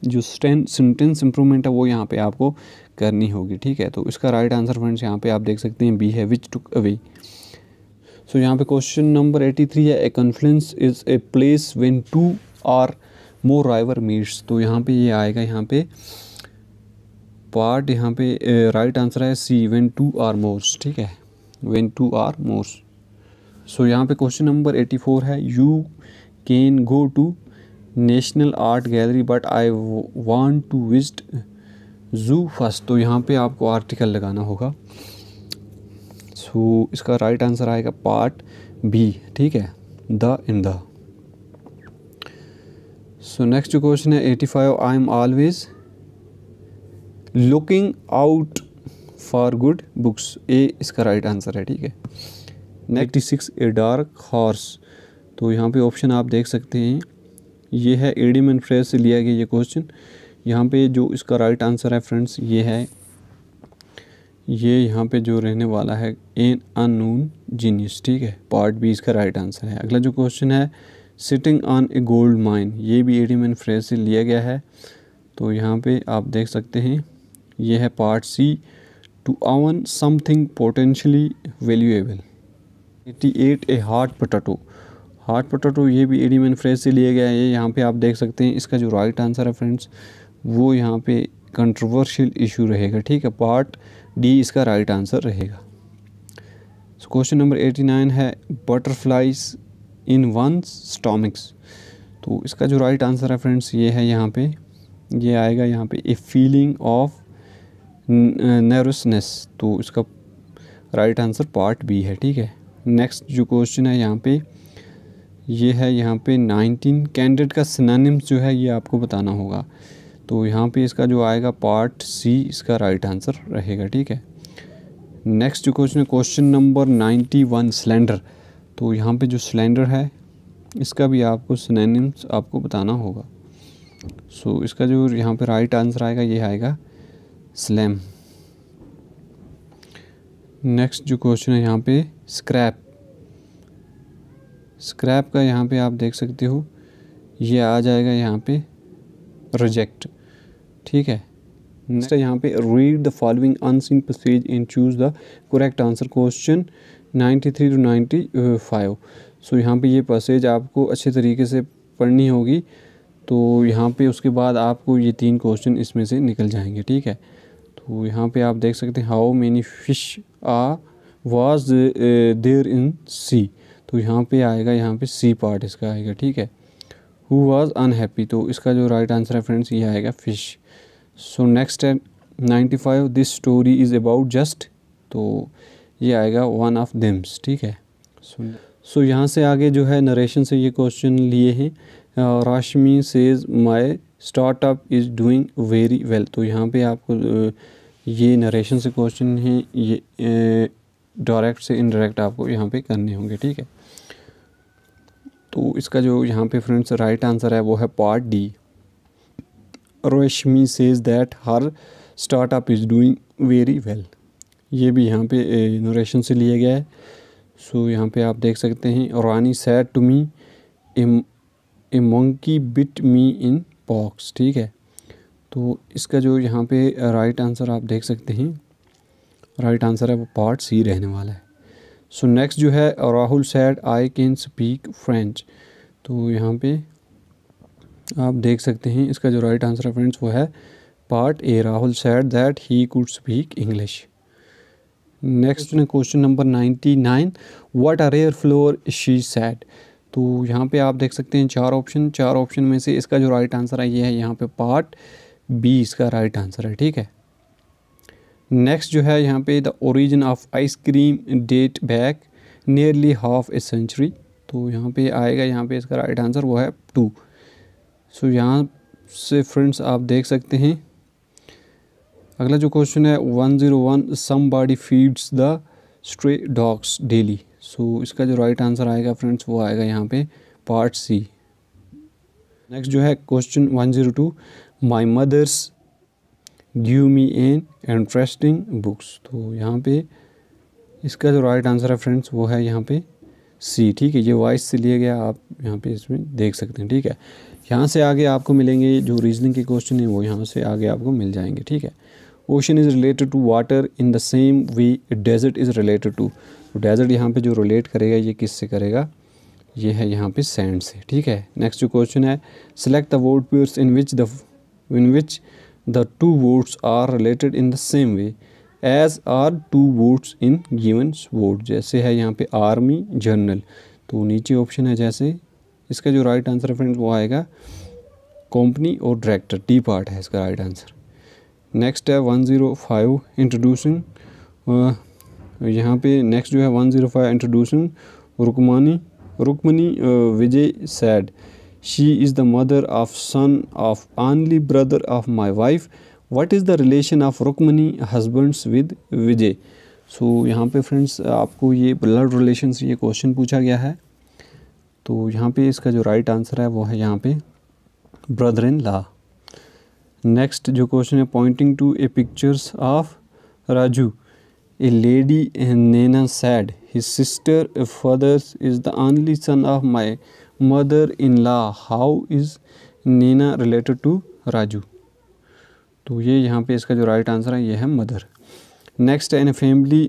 जो स्टेन सेंटेंस इंप्रूवमेंट है वो यहाँ पे आपको करनी होगी ठीक है तो इसका राइट आंसर फ्रेंड्स यहाँ पे आप देख सकते हैं बी है विच टुक अवे सो यहाँ पे क्वेश्चन नंबर 83 है a confluence is a place when two or more river meets तो यहाँ पे ये यह आएगा यहाँ पे पार्ट यहाँ पे राइट आंसर है C when two or mores ठीक है when two or mores so यहाँ पे क्वेश्चन नंबर 84 है you can go to national art gallery but I want to visit zoo first तो यहाँ पे आपको आर्टिकल लगाना होगा हु इसका राइट आंसर आएगा पार्ट बी ठीक है the in the so next जो क्वेश्चन है eighty five I am always looking out for good books ए इसका राइट आंसर है ठीक है next six a dark horse तो यहाँ पे ऑप्शन आप देख सकते हैं ये है एडी मैन से लिया गया ये क्वेश्चन यहाँ पे जो इसका राइट आंसर है फ्रेंड्स ये है ये यहाँ पे जो रहने वाला है एन अनून जीनियस ठीक है पार्ट बी इसका राइट आंसर है अगला जो क्वेश्चन है sitting on a gold mine ये भी एडी मैन फ्रेज से लिया गया है तो यहाँ पे आप देख सकते हैं ये है part C to own something potentially valuable 88 a hot potato hot potato ये भी एडी मैन फ्रेज से लिया गया है यहाँ पे आप देख सकते हैं इसका जो राइट आंसर है फ्रेंड्स वो यहाँ पे कंट्रोवर्शियल इशू रहेगा ठीक है पार्ट डी इसका राइट आंसर रहेगा क्वेश्चन नंबर एटी नाइन है बटरफ्लाइज इन वन स्टॉमिक्स तो इसका जो राइट आंसर है फ्रेंड्स ये है यहाँ पे ये आएगा यहाँ पे ए फीलिंग ऑफ नर्वसनेस तो इसका राइट आंसर पार्ट बी है ठीक है नेक्स्ट जो क्वेश्चन है यहाँ पे ये है यहाँ पे नाइनटीन कैंडिडेट का सिनानिम्स जो है ये आपको बताना होगा तो यहाँ पे इसका जो आएगा पार्ट सी इसका राइट आंसर रहेगा ठीक है नेक्स्ट क्वेश्चन है question number ninety one cylinder तो यहाँ पे जो सिलेंडर है इसका भी आपको सिनेनिम्स आपको बताना होगा सो so, इसका जो यहाँ पे राइट आंसर आएगा ये आएगा स्लैम नेक्स्ट जो क्वेश्चन है यहाँ पे स्क्रैप स्क्रैप का यहाँ पे आप देख सकते हो ये आ जाएगा यहाँ पे रिजेक्ट ठीक है नेक्स्ट है यहाँ पे read the following unseen passage and choose the correct answer question 93 three to ninety five so यहाँ पे ये पसेज आपको अच्छे तरीके से पढ़नी होगी तो यहाँ पे उसके बाद आपको ये तीन क्वेश्चन इसमें से निकल जाएंगे ठीक है तो यहाँ पे आप देख सकते हैं how many fish are was there in sea तो यहाँ पे आएगा यहाँ पे सी पार्ट इसका आएगा ठीक है हु वाज अनहैप्पी तो इसका जो राइट आंसर है फ्रेंड्स ये आएगा फिश सो नेक्स्ट है five this story is about just तो ये आएगा वन ऑफ दिम्स ठीक है सो so, सो so, यहाँ से आगे जो है नरेशन से ये क्वेश्चन लिए हैं Rashmi says my startup is doing very well तो यहाँ पे आपको ये नरेशन से क्वेश्चन हैं ये डायरेक्ट से इनडायरेक्ट आपको यहाँ पे करने होंगे ठीक है तो इसका जो यहाँ पे फ्रेंड्स राइट आंसर है वो है part D Rashmi says that her startup is doing very well ये भी यहाँ पे नरेशन से लिया गया है सो so, यहाँ पे आप देख सकते हैं Rani said to me a monkey bit me in parks ठीक है तो इसका जो यहाँ पे राइट आंसर आप देख सकते हैं राइट आंसर है वो पार्ट सी रहने वाला है सो so, नेक्स्ट जो है Rahul said I can speak French तो यहाँ पे आप देख सकते हैं इसका जो राइट आंसर है फ्रेंड्स वो है part A Rahul said that he could speak English next ने question number ninety nine what are air floor she said तो यहाँ पे आप देख सकते हैं चार ऑप्शन चार ऑप्शन में से इसका जो राइट आंसर है ये है यहाँ पे पार्ट बी इसका राइट आंसर है ठीक है नेक्स्ट जो है यहाँ पे the origin of ice cream date back nearly half a century तो यहाँ पे आएगा यहाँ पे इसका राइट आंसर वो है टू सो यहाँ से फ्रेंड्स आप देख सकते हैं अगला जो क्वेश्चन है one zero one somebody feeds the stray dogs daily so इसका जो राइट आंसर आएगा फ्रेंड्स वो आएगा यहाँ पे पार्ट सी नेक्स्ट जो है question one zero two my mothers give me an interesting books तो यहाँ पे इसका जो राइट आंसर है फ्रेंड्स वो है यहाँ पे सी ठीक है ये वॉइस से लिया गया आप यहाँ पे इसमें देख सकते हैं ठीक है यहाँ से आगे आपको मिलेंगे जो रीजनिंग के क्वेश्चन हैं वो यहाँ से आगे आपको मिल जाएंगे ठीक है ocean is related to water in the same way desert is related to तो डेजर्ट यहाँ पे जो रिलेट करेगा ये किस से करेगा ये है यहाँ पे सैंड से ठीक है नेक्स्ट जो क्वेश्चन है select the word pairs in which the in which the two words are related in the same way as are two words in given word जैसे है यहाँ पे आर्मी जर्नल तो नीचे ऑप्शन है जैसे इसका जो राइट आंसर है फ्रेंड वो आएगा कंपनी और डायरेक्टर डी पार्ट है इसका राइट आंसर नेक्स्ट है वन ज़ीरो फाइव इंट्रोड्यूसिंग यहाँ पे नेक्स्ट जो है one zero five introducing Rukmani Rukmani Vijay said she is the mother of son of only brother of my wife what is the relation of Rukmani husbands with Vijay so यहाँ पे friends आपको ये blood relation ये question पूछा गया है तो यहाँ पे इसका जो राइट आंसर है वो है यहाँ पे ब्रदर इन ला नेक्स्ट जो क्वेश्चन है pointing to a pictures of Raju a lady Naina said his sister a father's is the only son of my mother in law how is Naina related to Raju तो ये यहाँ पे इसका जो राइट आंसर है ये है mother next in a family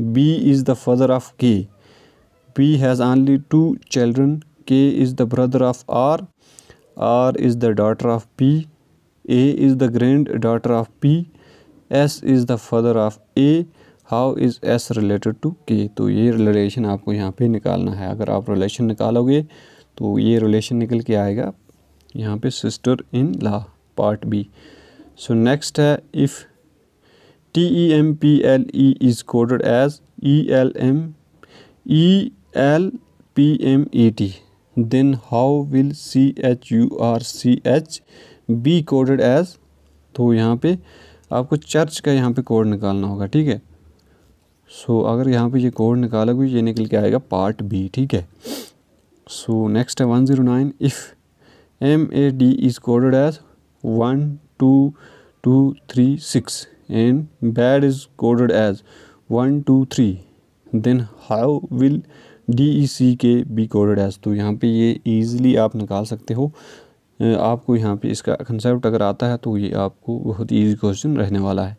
B is the father of K P has only two children. K is the brother of R. R is the daughter of P. A is the granddaughter of P. S is the father of A. How is S related to K? तो ये relation आपको यहाँ पे निकालना है अगर आप relation निकालोगे तो ये relation निकल के आएगा यहाँ पे sister in law part B. So next है if T E M P L E is coded as E L M E L P M E T then how will C H U R C H be coded as तो यहाँ पे आपको church का यहाँ पे code निकालना होगा ठीक है सो so, अगर यहाँ पे ये कोड निकालोगे ये निकल के आएगा पार्ट बी ठीक है सो नेक्स्ट है one zero nine if M A D is coded as one two two three six and bad is coded as one two three then how will D E C K be coded as तो यहाँ पे ये easily आप निकाल सकते हो आपको यहाँ पे इसका कंसेप्ट अगर आता है तो ये आपको बहुत ईजी क्वेश्चन रहने वाला है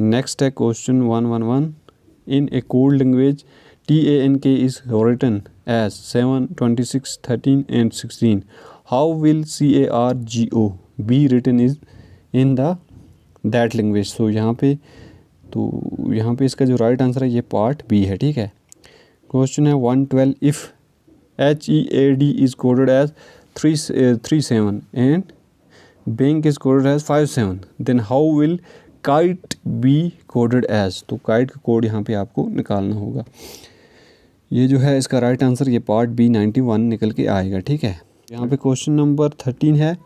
नेक्स्ट है question one one one in a code language T A N K is written as seven twenty six thirteen and sixteen how will C A R G O be written is in the that language so यहाँ पे तो यहाँ पे इसका जो right right answer है ये part B है ठीक है क्वेश्चन है one twelve if H E A D is coded as three three seven and bank is coded as five seven then how will kite be coded as तो kite का code यहाँ पे आपको निकालना होगा ये जो है इसका राइट आंसर ये पार्ट बी नाइन्टी वन निकल के आएगा ठीक है यहाँ पे क्वेश्चन नंबर थर्टीन है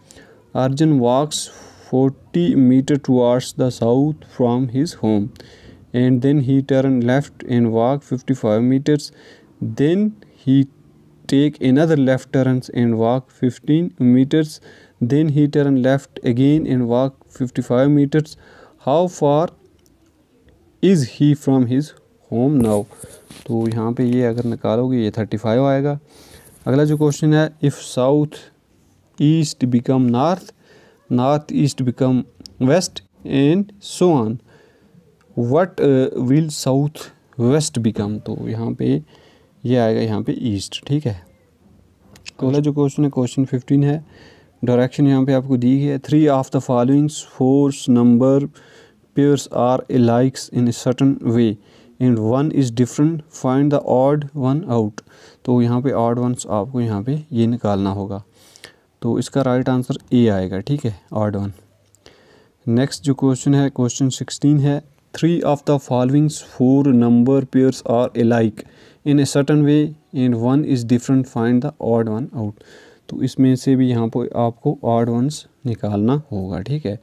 Arjun walks forty metre towards the south from his home and then he turn left and walk 55 meters then he take another left turns and walk 15 meters then he turn left again and walk 55 meters how far is he from his home now तो यहाँ पे ये अगर निकालोगे ये 35 आएगा अगला जो क्वेश्चन है If south east become north, north east become west, and so on. What will south west become तो यहाँ पे ये आएगा यहाँ पे ईस्ट ठीक है अगला जो क्वेश्चन है क्वेश्चन फिफ्टीन है डायरेक्शन यहाँ पे आपको दी है three of the following four number pairs are alikes in a certain way and one is different find the odd one out तो यहाँ पे ऑड वंस आपको यहाँ पे ये निकालना होगा तो इसका राइट आंसर ए आएगा ठीक है ऑड वन नेक्स्ट जो क्वेश्चन है क्वेश्चन सिक्सटीन है three of the following four number pairs are alike in a certain way in one is different find the odd one out तो इसमें से भी यहाँ पर आपको odd ones निकालना होगा ठीक है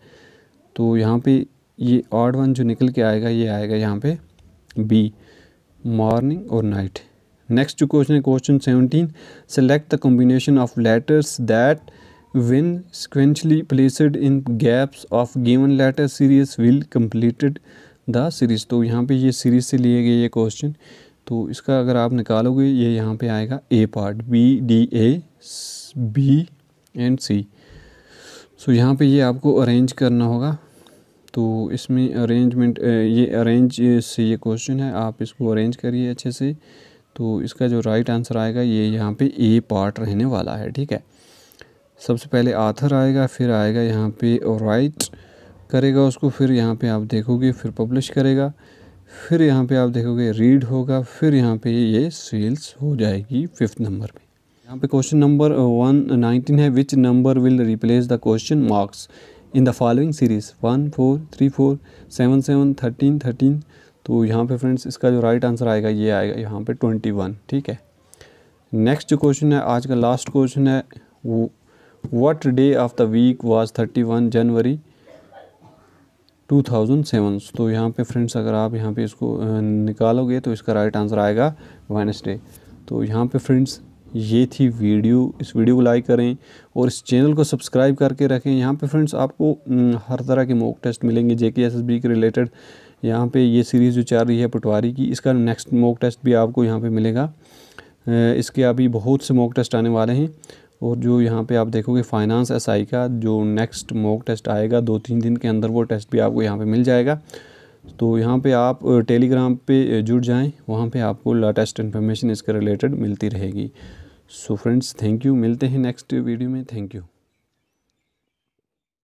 तो यहाँ पे ये odd वन जो निकल के आएगा ये आएगा यहाँ पे बी मॉर्निंग और नाइट नेक्स्ट जो क्वेश्चन है question seventeen select the combination of letters that when sequentially placed in gaps of given letter series will completed the series तो यहाँ पे ये सीरीज़ से लिए गए ये क्वेश्चन तो इसका अगर आप निकालोगे ये यहाँ पे आएगा A part B D A B and C so यहाँ पे ये आपको अरेंज करना होगा तो इसमें अरेंजमेंट ये अरेंज से ये क्वेश्चन है आप इसको अरेंज करिए अच्छे से तो इसका जो राइट आंसर आएगा ये यहाँ पे ए पार्ट रहने वाला है ठीक है सबसे पहले आथर आएगा फिर आएगा यहाँ पे राइट right, करेगा उसको फिर यहाँ पे आप देखोगे फिर पब्लिश करेगा फिर यहाँ पे आप देखोगे रीड होगा फिर यहाँ पे ये सेल्स हो जाएगी फिफ्थ नंबर पे यहाँ पे क्वेश्चन नंबर वन नाइनटीन है which number will replace the question marks in the following series one four three four seven seven thirteen thirteen तो यहाँ पे फ्रेंड्स इसका जो राइट आंसर आएगा ये आएगा यहाँ पे ट्वेंटी वन ठीक है नेक्स्ट जो क्वेश्चन है आज का लास्ट क्वेश्चन है वो what day of the week was thirty one January two thousand seven तो यहाँ पे फ्रेंड्स अगर आप यहाँ पे इसको निकालोगे तो इसका राइट आंसर आएगा वेनसडे तो यहाँ पे फ्रेंड्स ये थी वीडियो इस वीडियो को लाइक करें और इस चैनल को सब्सक्राइब करके रखें यहाँ पे फ्रेंड्स आपको हर तरह के मॉक टेस्ट मिलेंगे J K S S B के रिलेटेड यहाँ पे ये सीरीज़ जो चल रही है पटवारी की इसका नेक्स्ट मॉक टेस्ट भी आपको यहाँ पर मिलेगा इसके अभी बहुत से मॉक टेस्ट आने वाले हैं और जो यहाँ पे आप देखोगे फाइनेंस एसआई का जो नेक्स्ट मॉक टेस्ट आएगा दो तीन दिन के अंदर वो टेस्ट भी आपको यहाँ पे मिल जाएगा तो यहाँ पे आप टेलीग्राम पे जुड़ जाएं वहाँ पे आपको लेटेस्ट इन्फॉर्मेशन इसके रिलेटेड मिलती रहेगी सो फ्रेंड्स थैंक यू मिलते हैं नेक्स्ट वीडियो में थैंक यू